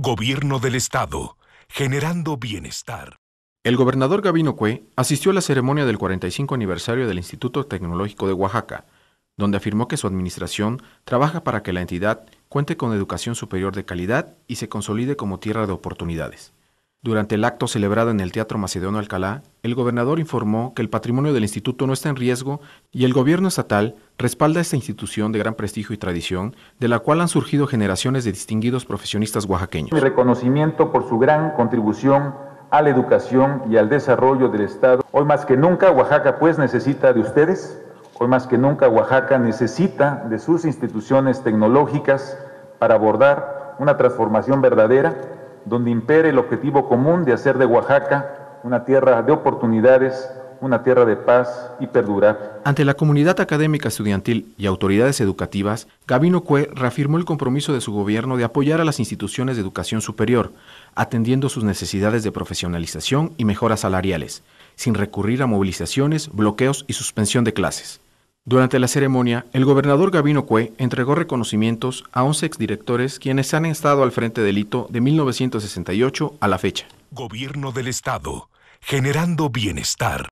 Gobierno del Estado, generando bienestar. El gobernador Gabino Cue asistió a la ceremonia del 45 aniversario del Instituto Tecnológico de Oaxaca, donde afirmó que su administración trabaja para que la entidad cuente con educación superior de calidad y se consolide como tierra de oportunidades. Durante el acto celebrado en el Teatro Macedonio Alcalá, el gobernador informó que el patrimonio del instituto no está en riesgo y el gobierno estatal respalda esta institución de gran prestigio y tradición, de la cual han surgido generaciones de distinguidos profesionistas oaxaqueños. Mi reconocimiento por su gran contribución a la educación y al desarrollo del Estado. Hoy más que nunca Oaxaca pues necesita de ustedes, hoy más que nunca Oaxaca necesita de sus instituciones tecnológicas para abordar una transformación verdadera donde impere el objetivo común de hacer de Oaxaca una tierra de oportunidades, una tierra de paz y perdurar. Ante la comunidad académica estudiantil y autoridades educativas, Gabino Cue reafirmó el compromiso de su gobierno de apoyar a las instituciones de educación superior, atendiendo sus necesidades de profesionalización y mejoras salariales, sin recurrir a movilizaciones, bloqueos y suspensión de clases. Durante la ceremonia, el gobernador Gabino Cue entregó reconocimientos a 11 exdirectores quienes han estado al frente del hito de 1968 a la fecha. Gobierno del Estado, generando bienestar.